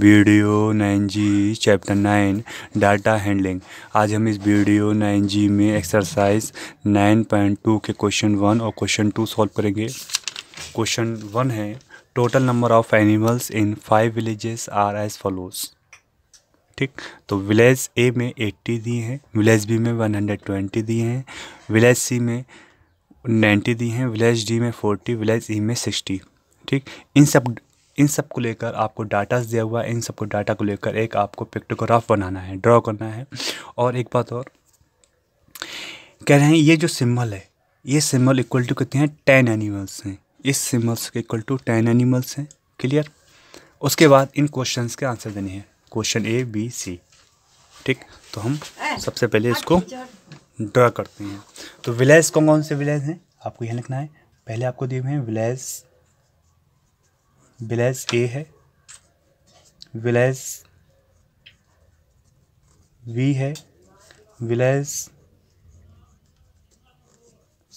Video 9G chapter 9 data handling आज हम इस वीडियो 9G में एक्सरसाइज 9.2 के क्वेश्चन वन और क्वेश्चन टू सॉल्व करेंगे क्वेश्चन वन है total number of animals in five villages are as follows ठीक तो विलेज ए में 80 दिए हैं विलेज बी में 120 दिए हैं विलेज सी में 90 दी हैं विलेज डी में 40 विलेज ई e में 60 ठीक इन सब इन सब को लेकर आपको डाटा दिया हुआ है इन को डाटा को लेकर एक आपको पिक्टोग्राफ बनाना है ड्रॉ करना है और एक बात और कह रहे हैं ये जो सिम्बल है ये सिम्बल इक्वल टू कितने हैं टेन एनिमल्स हैं इस सिम्बल्स के इक्वल टू टेन एनिमल्स हैं क्लियर उसके बाद इन क्वेश्चन के आंसर देने हैं क्वेश्चन ए बी सी ठीक तो हम सबसे पहले हाँ, इसको ड्रा करते हैं तो विलेज कौन कौन से विलेज हैं आपको यह लिखना है पहले आपको दिए हुए हैं विलेज विलेज ए है विलेज वी है विलेज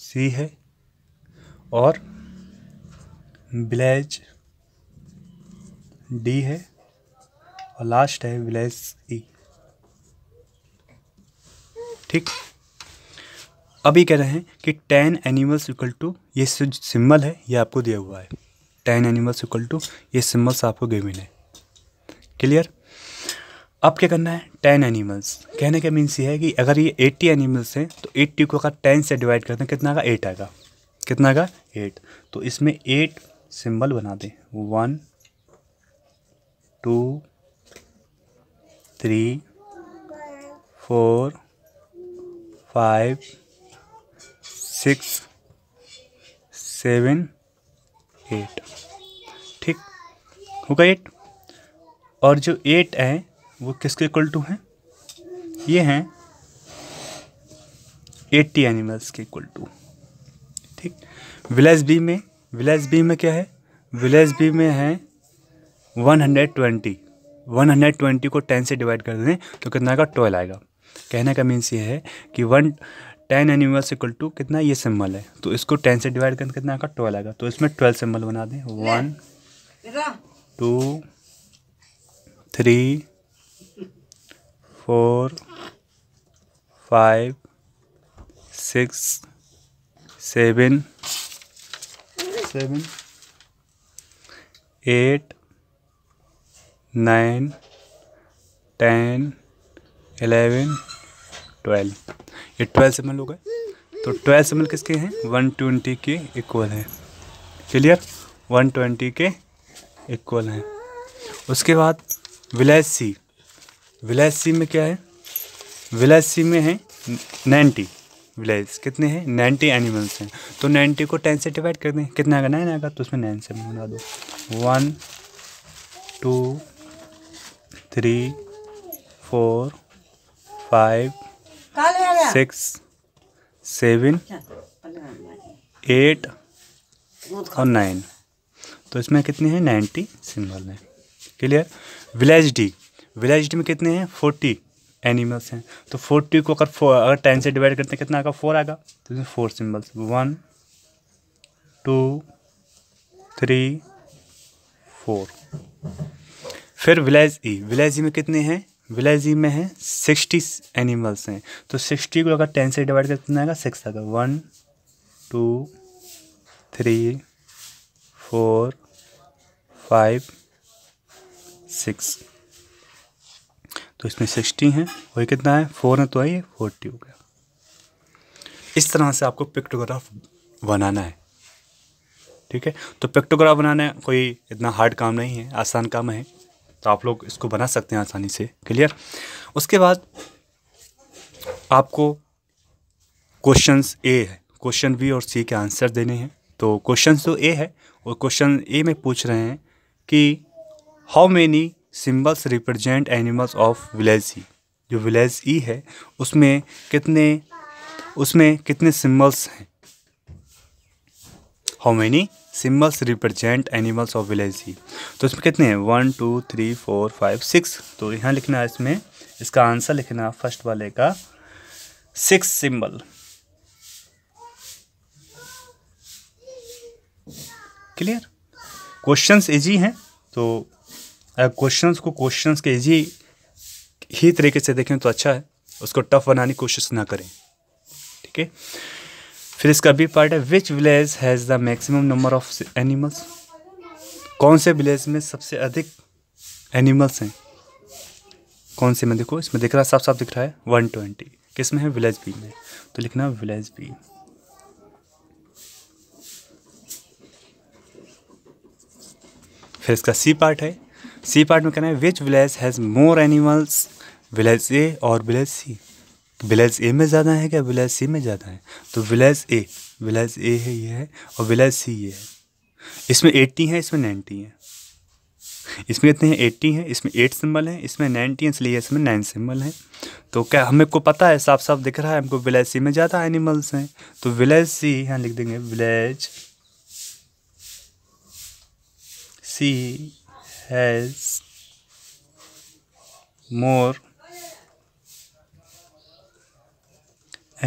सी है और विलेज डी है और लास्ट है विलेज ई e। ठीक अभी कह रहे हैं कि टेन एनिमल्स इक्वल टू ये सिंबल है ये आपको दिया हुआ है टेन एनिमल्स इक्वल टू ये सिम्बल्स आपको गिवन है क्लियर अब क्या करना है टेन एनिमल्स कहने का मीन्स ये है कि अगर ये एट्टी एनिमल्स हैं तो एट्टी को अगर टेन से डिवाइड करते हैं कितना का एट आएगा कितना का एट तो इसमें एट सिंबल बना दें one two three four five six seven eight होगा एट और जो एट है वो किसके इक्वल टू हैं ये हैं एट्टी एनिमल्स के इक्वल टू ठीक विलेज बी में विलेज बी में क्या है विलेज बी में है one hundred twenty one hundred twenty को टेन से डिवाइड कर दें तो कितना आएगा ट्वेल्व आएगा कहने का मीन्स ये है कि one ten animals equal to कितना ये सिम्बल है तो इसको टेन से डिवाइड करने कितना आएगा ट्वेल्व आएगा तो इसमें ट्वेल्व सिम्बल बना दें one two three four five six seven seven eight nine ten eleven twelve ये ट्वेल्व मल हो गए तो ट्वेल्व मल किसके हैं वन ट्वेंटी के इक्वल हैं क्लियर वन ट्वेंटी के इक्वल हैं उसके बाद विलेज सी विलेज सी में क्या है विलेज सी में है नाइन्टी विलेज कितने हैं नाइन्टी एनिमल्स हैं तो नाइन्टी को टेन से डिवाइड कर दें कितना आएगा नाइन आएगा तो उसमें नाइन से बना दो one two three four five six seven eight और नाइन तो इसमें कितने हैं नाइन्टी सिंबल हैं clear village D village D में कितने हैं फोर्टी एनिमल्स हैं तो फोर्टी को अगर फोर अगर टेन से डिवाइड करते हैं कितना आएगा फोर आएगा तो इसमें four symbols one two three four फिर विलेज ई विलेज ई में कितने हैं विलेज ई में है सिक्सटी एनिमल्स हैं तो सिक्सटी को अगर टेन से डिवाइड करते हैं कितना आएगा सिक्स आएगा one two three four five six तो इसमें सिक्सटी है वही कितना है फोर है तो आइए फोर्टी हो गया इस तरह से आपको पिक्टोग्राफ बनाना है ठीक है तो पिक्टोग्राफ बनाना कोई इतना हार्ड काम नहीं है आसान काम है तो आप लोग इसको बना सकते हैं आसानी से क्लियर उसके बाद आपको क्वेश्चंस ए है क्वेश्चन बी और सी के आंसर देने हैं तो क्वेश्चन तो ए है और क्वेश्चन ए में पूछ रहे हैं कि how many symbols represent animals of village E जो विलेज ई e है उसमें कितने उसमें कितने सिम्बल्स हैं how many symbols represent animals of village E तो इसमें कितने हैं one two three four five six तो यहाँ लिखना है इसमें इसका आंसर लिखना फर्स्ट वाले का six symbol clear questions easy हैं तो क्वेश्चंस को क्वेश्चंस के इजी ही तरीके से देखें तो अच्छा है उसको टफ बनाने की कोशिश ना करें ठीक है फिर इसका भी पार्ट है which village has the maximum number of animals कौन से विलेज में सबसे अधिक एनिमल्स हैं कौन से मैं देखो इसमें दिख रहा है साफ साफ दिख रहा है वन ट्वेंटी किस में है विलेज बी में तो लिखना विलेज बी फिर इसका सी पार्ट है सी पार्ट में कहना है which village has more animals village A और विलेज सी विलेज ए में ज़्यादा है क्या विलेज सी में ज़्यादा है तो विलेज ए विलेज ए है ये है और विलेज सी ये है इसमें एट्टी है इसमें नाइन्टी है इसमें कितने हैं एट्टी हैं इसमें एट सिंबल हैं इसमें नाइन्टी हैं इसलिए इसमें नाइन सिंबल हैं तो क्या हमें को पता है साफ साफ दिख रहा है हमको विलेज सी में ज़्यादा एनिमल्स हैं तो विलेज सी यहाँ लिख देंगे village She has more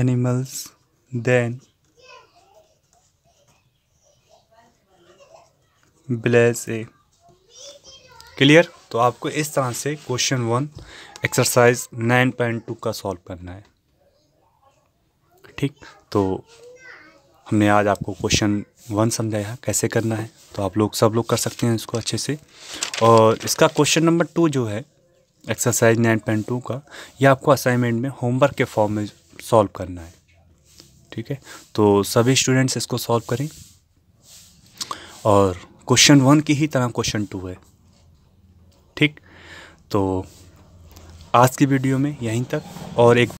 animals than ब्लेस ए क्लियर तो आपको इस तरह से question one exercise nine point two का सॉल्व करना है ठीक तो हमने आज आपको क्वेश्चन वन समझाया कैसे करना है तो आप लोग सब लोग कर सकते हैं इसको अच्छे से और इसका क्वेश्चन नंबर टू जो है एक्सरसाइज नाइन पॉइंट टू का ये आपको असाइनमेंट में होमवर्क के फॉर्म में सॉल्व करना है ठीक है तो सभी स्टूडेंट्स इसको सॉल्व करें और क्वेश्चन वन की ही तरह क्वेश्चन टू है ठीक तो आज की वीडियो में यहीं तक और एक